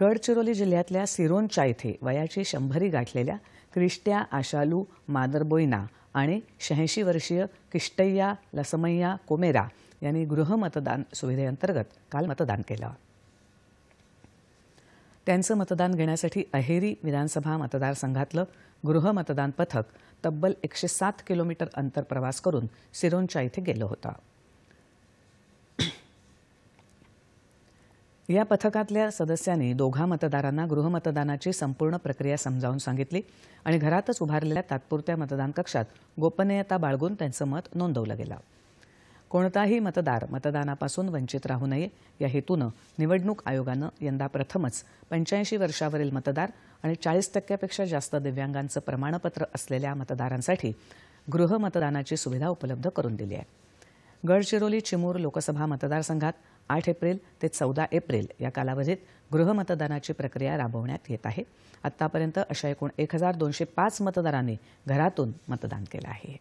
गडचिरोली जिल्ह्यातल्या सिरोंचा इथे वयाची शंभरी गाठलेल्या क्रिष्ट्या आशालू मादरबोईना आणि शहाऐंशी वर्षीय किष्टय्या लसमय्या कोमेरा यांनी गृहमतदान सुविधेअंतर्गत काल मतदान केलं त्यांचं मतदान घेण्यासाठी अहेरी विधानसभा मतदारसंघातलं गृहमतदान पथक तब्बल एकशे सात किलोमीटर अंतर प्रवास करून सिरोंचा इथे गेलं होतं या पथकातल्या सदस्यांनी दोघा मतदारांना गृहमतदानाची संपूर्ण प्रक्रिया समजावून सांगितली आणि घरातच उभारलेल्या तात्पुरत्या मतदान कक्षात गोपनीयता बाळगून त्यांचं मत नोंदवलं गेलं कोणताही मतदार मतदानापासून वंचित राहू नये या हेतूनं निवडणूक आयोगानं यंदा प्रथमच पंच्याऐंशी वर्षावरील मतदार आणि चाळीस टक्क्यापेक्षा जास्त दिव्यांगांचं प्रमाणपत्र असलेल्या मतदारांसाठी गृहमतदानाची सुविधा उपलब्ध करून दिली आहे गडचिरोली चिमूर लोकसभा मतदारसंघात आठ एप्रिल ते चौदा एप्रिल या कालावधीत गृहमतदानाची प्रक्रिया राबवण्यात येत आहे आतापर्यंत अशा एकूण एक हजार दोनशे पाच मतदारांनी घरातून मतदान केलं आहे